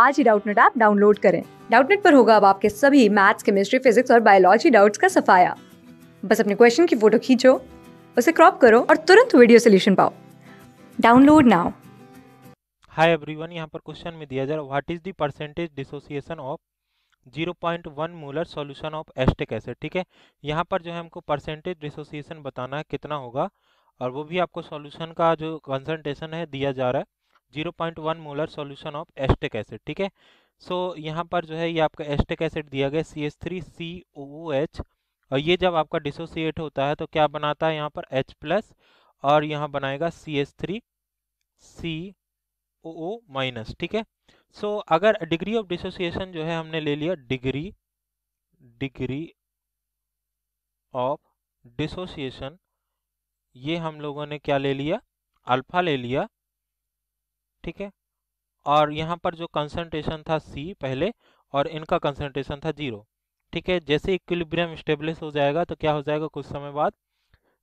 आज ही Doubtnut app download करें डाउटनेट पर होगा अब आपके सभी मैथ्स केमिस्ट्री फिजिक्स और बायोलॉजी डाउट्स का सफाया बस अपने क्वेश्चन की फोटो खींचो उसे क्रॉप करो और तुरंत वीडियो सोल्यूशन पाओ डाउनलोड नाउ हाय एवरीवन यहाँ पर क्वेश्चन में दिया जा रहा what is the percentage dissociation of 0.1 molar solution of acetic acid ठीक है यहाँ पर जो है हमको परसेंटेज डिसोसिएशन बताना है कितना होगा और वो भी आपको सॉल्यूशन का जो कंसनट्रेशन है दिया जा रहा है zero point one molar solution of acetic acid ठीक है सो so, यहाँ पर जो है ये आपका एस्टिक एसिड दिया गया C S three C O H और ये जब आपका डिसोसिएट होता है तो क्या बनाता है यहाँ पर H प्लस और यहाँ बनाएगा C S three C O O minus ठीक है सो so, अगर डिग्री ऑफ डिसोसिएशन जो है हमने ले लिया डिग्री डिग्री ऑफ डिसोसिएशन ये हम लोगों ने क्या ले लिया अल्फा ले लिया ठीक है और यहाँ पर जो कंसनट्रेशन था सी पहले और इनका कंसनट्रेशन था जीरो ठीक है जैसे इक्विलिब्रियम स्टेब्लिश हो जाएगा तो क्या हो जाएगा कुछ समय बाद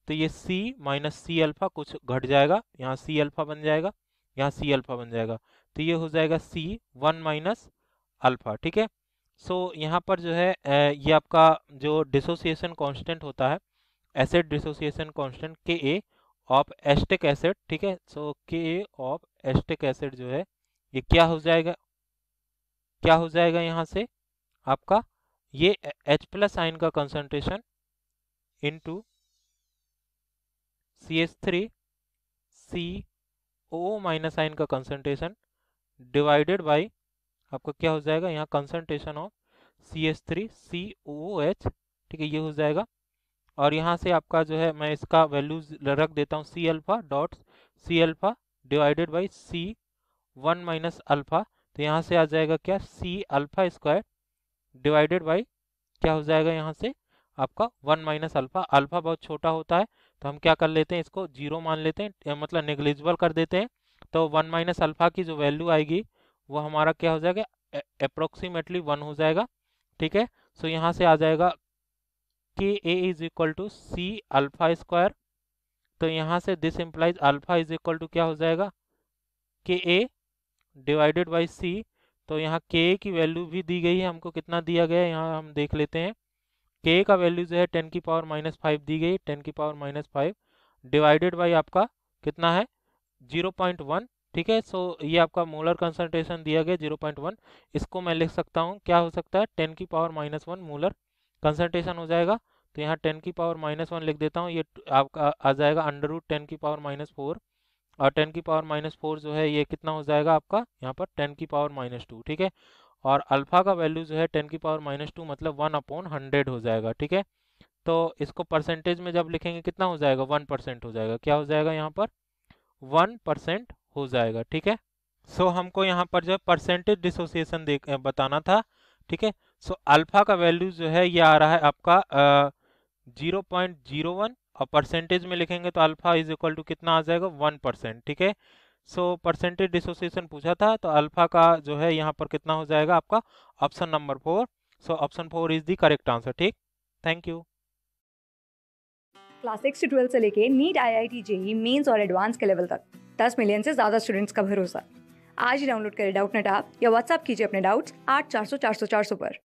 तो ये C माइनस सी अल्फ़ा कुछ घट जाएगा यहाँ C अल्फ़ा बन जाएगा यहाँ C अल्फ़ा बन जाएगा तो ये हो जाएगा C वन माइनस अल्फ़ा ठीक है सो यहाँ पर जो है ये आपका जो डिसोसिएशन कांस्टेंट होता है एसिड डिसोसिएशन कांस्टेंट के ए ऑफ एस्टिक एसिड ठीक है सो के ऑफ एस्टिक एसिड जो है ये क्या हो जाएगा क्या हो जाएगा यहाँ से आपका ये एच प्लस आइन का concentration into C S three C O minus ion का कंसंट्रेशन डिवाइडेड बाई आपका क्या हो जाएगा यहाँ concentration of C S three C O H ठीक है ये हो जाएगा और यहाँ से आपका जो है मैं इसका वैल्यूज रख देता हूँ C alpha dot C alpha divided by C one minus alpha तो यहाँ से आ जाएगा क्या C alpha square divided by क्या हो जाएगा यहाँ से आपका वन माइनस अल्फ़ा अल्फ़ा बहुत छोटा होता है तो हम क्या कर लेते हैं इसको जीरो मान लेते हैं मतलब निगलिजिबल कर देते हैं तो वन माइनस अल्फ़ा की जो वैल्यू आएगी वो हमारा क्या हो जाएगा अप्रोक्सीमेटली वन हो जाएगा ठीक है सो यहाँ से आ जाएगा K A is equal to C alpha square तो यहाँ से this implies alpha is equal to क्या हो जाएगा के ए डिवाइडेड बाई सी तो यहाँ के की वैल्यू भी दी गई है हमको कितना दिया गया है यहाँ हम देख लेते हैं के का वैल्यू जो है टेन की पावर माइनस फाइव दी गई टेन की power minus five divided by आपका कितना है जीरो पॉइंट वन ठीक है सो ये आपका मोलर कंसनट्रेशन दिया गया जीरो पॉइंट वन इसको मैं लिख सकता हूँ क्या हो सकता है टेन की power minus one molar concentration हो जाएगा तो यहाँ टेन की पावर माइनस वन लिख देता हूँ ये आपका आ जाएगा अंडर रूट टेन की पावर माइनस फोर और टेन की पावर माइनस फोर जो है ये कितना हो जाएगा आपका यहाँ पर टेन की पावर माइनस टू ठीक है और अल्फा का वैल्यू जो है टेन की पावर माइनस टू मतलब वन अपॉन हंड्रेड हो जाएगा ठीक है तो इसको परसेंटेज में जब लिखेंगे कितना हो जाएगा वन परसेंट हो जाएगा क्या हो जाएगा यहाँ पर वन परसेंट हो जाएगा ठीक है सो हमको यहाँ पर जो है परसेंटेज डिसोसिएशन दे बताना था ठीक है सो so, अल्फा का वैल्यू जो है ये आ रहा है आपका जीरो पॉइंट जीरो वन और परसेंटेज में लिखेंगे तो अल्फा इज इक्वल टू कितना आ जाएगा वन परसेंट ठीक है सो परसेंटेज डिसोसिएशन पूछा था तो अल्फा का जो है यहाँ पर कितना हो जाएगा आपका option number four so option four is the correct answer ठीक थैंक यू क्लास सिक्स से ट्वेल्थ से लेके NEET I I T JEE Mains और एडवांस के लेवल तक दस मिलियन से ज़्यादा स्टूडेंट्स का भरोसा आज ही डाउनलोड करें डाउट नेट आप या व्हाट्सअप कीजिए अपने डाउट्स आठ चार सौ चार सौ चार सौ पर